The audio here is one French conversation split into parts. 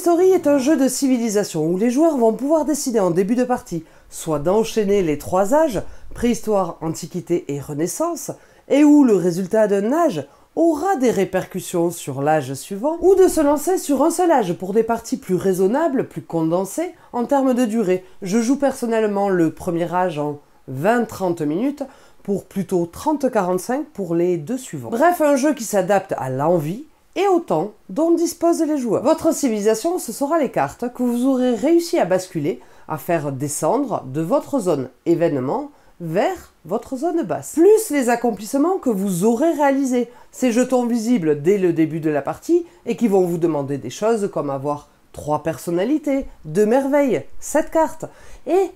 Story est un jeu de civilisation où les joueurs vont pouvoir décider en début de partie soit d'enchaîner les trois âges, préhistoire, antiquité et renaissance, et où le résultat d'un âge aura des répercussions sur l'âge suivant, ou de se lancer sur un seul âge pour des parties plus raisonnables, plus condensées en termes de durée. Je joue personnellement le premier âge en 20-30 minutes pour plutôt 30-45 pour les deux suivants. Bref, un jeu qui s'adapte à l'envie, et autant dont disposent les joueurs. Votre civilisation, ce sera les cartes que vous aurez réussi à basculer, à faire descendre de votre zone événement vers votre zone basse. Plus les accomplissements que vous aurez réalisés, ces jetons visibles dès le début de la partie et qui vont vous demander des choses comme avoir trois personnalités, deux merveilles, sept cartes, et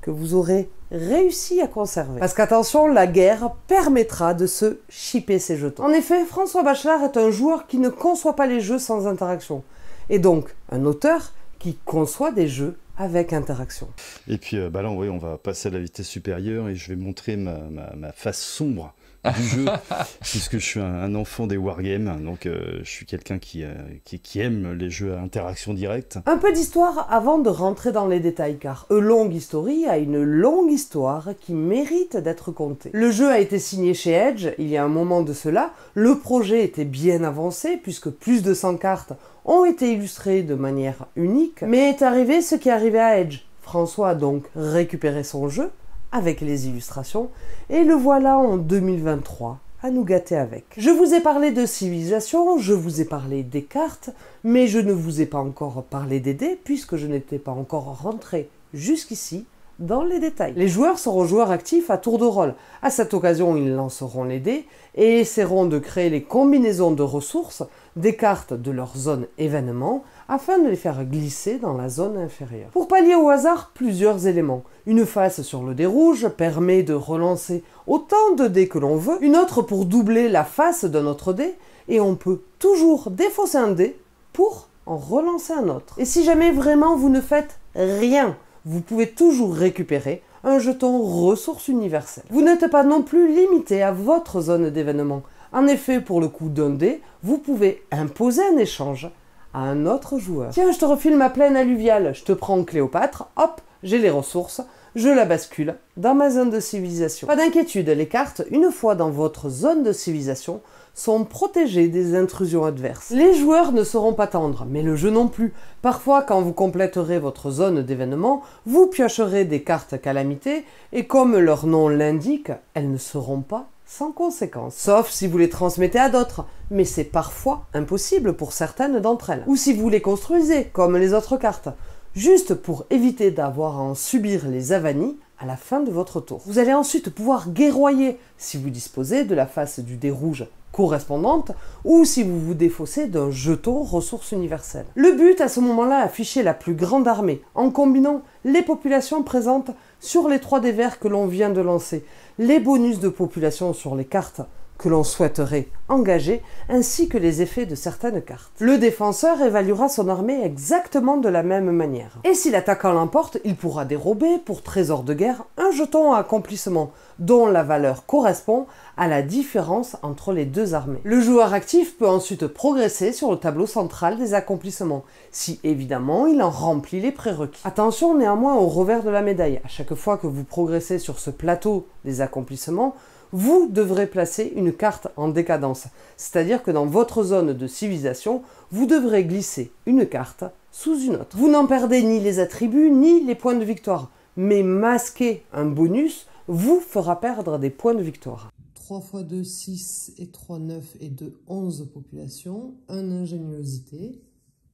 que vous aurez réussi à conserver. Parce qu'attention, la guerre permettra de se chipper ses jetons. En effet, François Bachelard est un joueur qui ne conçoit pas les jeux sans interaction. Et donc, un auteur qui conçoit des jeux avec interaction. Et puis, euh, bah là, on va passer à la vitesse supérieure et je vais montrer ma face sombre du jeu, puisque je suis un, enfant des wargames, donc euh, je suis quelqu'un euh, qui, aime les jeux à interaction directe. Un peu d'histoire avant de rentrer dans les détails, car A Long History a une longue histoire qui mérite d'être contée. Le jeu a été signé chez Edge il y a un moment de cela, le projet était bien avancé, puisque plus de 100 cartes ont été illustrées de manière unique, mais est arrivé ce qui arrivait à Edge. François a donc récupéré son jeu, avec les illustrations, et le voilà en 2023 à nous gâter avec. Je vous ai parlé de civilisation, je vous ai parlé des cartes, mais je ne vous ai pas encore parlé des dés puisque je n'étais pas encore rentré jusqu'ici dans les détails. Les joueurs seront joueurs actifs à tour de rôle. À cette occasion, ils lanceront les dés et essaieront de créer les combinaisons de ressources des cartes de leur zone événement afin de les faire glisser dans la zone inférieure. Pour pallier au hasard, plusieurs éléments. Une face sur le dé rouge permet de relancer autant de dés que l'on veut, une autre pour doubler la face d'un autre dé, et on peut toujours défausser un dé pour en relancer un autre. Et si jamais vraiment vous ne faites rien vous pouvez toujours récupérer un jeton ressources universelle. Vous n'êtes pas non plus limité à votre zone d'événement. En effet, pour le coup d'un dé, vous pouvez imposer un échange à un autre joueur. Tiens, je te refile ma plaine alluviale, je te prends Cléopâtre, hop, j'ai les ressources, je la bascule dans ma zone de civilisation. Pas d'inquiétude, les cartes, une fois dans votre zone de civilisation, sont protégées des intrusions adverses. Les joueurs ne seront pas tendres, mais le jeu non plus. Parfois, quand vous compléterez votre zone d'événement, vous piocherez des cartes calamités, et comme leur nom l'indique, elles ne seront pas sans conséquence. Sauf si vous les transmettez à d'autres, mais c'est parfois impossible pour certaines d'entre elles. Ou si vous les construisez, comme les autres cartes juste pour éviter d'avoir à en subir les avanies à la fin de votre tour. Vous allez ensuite pouvoir guerroyer si vous disposez de la face du dé rouge correspondante ou si vous vous défaussez d'un jeton ressource universelle. Le but à ce moment-là, afficher la plus grande armée en combinant les populations présentes sur les 3 dés verts que l'on vient de lancer, les bonus de population sur les cartes que l'on souhaiterait engager, ainsi que les effets de certaines cartes. Le défenseur évaluera son armée exactement de la même manière. Et si l'attaquant l'emporte, il pourra dérober, pour trésor de guerre, un jeton à accomplissement, dont la valeur correspond à la différence entre les deux armées. Le joueur actif peut ensuite progresser sur le tableau central des accomplissements, si évidemment il en remplit les prérequis. Attention néanmoins au revers de la médaille, à chaque fois que vous progressez sur ce plateau des accomplissements, vous devrez placer une carte en décadence, c'est-à-dire que dans votre zone de civilisation, vous devrez glisser une carte sous une autre. Vous n'en perdez ni les attributs ni les points de victoire, mais masquer un bonus vous fera perdre des points de victoire. 3 fois 2, 6 et 3, 9 et 2, 11 populations, 1 ingéniosité,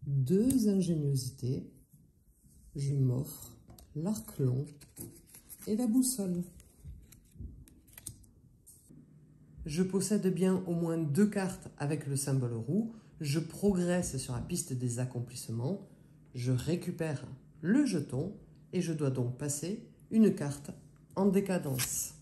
2 ingéniosités, je m'offre l'arc long et la boussole je possède bien au moins deux cartes avec le symbole roux. je progresse sur la piste des accomplissements, je récupère le jeton et je dois donc passer une carte en décadence.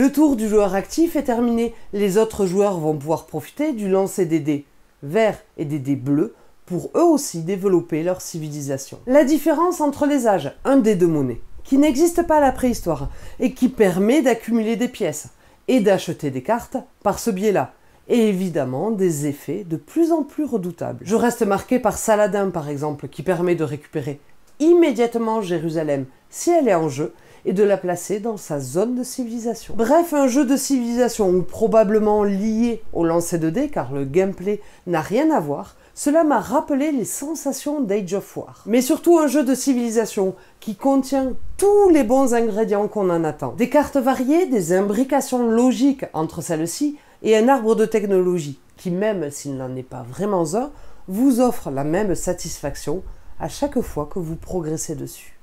Le tour du joueur actif est terminé. Les autres joueurs vont pouvoir profiter du lancer des dés verts et des dés bleus pour eux aussi développer leur civilisation. La différence entre les âges, un des de monnaie qui n'existe pas à la préhistoire et qui permet d'accumuler des pièces et d'acheter des cartes par ce biais-là. Et évidemment, des effets de plus en plus redoutables. Je reste marqué par Saladin, par exemple, qui permet de récupérer immédiatement Jérusalem si elle est en jeu et de la placer dans sa zone de civilisation. Bref, un jeu de civilisation ou probablement lié au lancer de dés car le gameplay n'a rien à voir, cela m'a rappelé les sensations d'Age of War. Mais surtout un jeu de civilisation qui contient tous les bons ingrédients qu'on en attend. Des cartes variées, des imbrications logiques entre celles-ci et un arbre de technologie qui, même s'il n'en est pas vraiment un, vous offre la même satisfaction à chaque fois que vous progressez dessus.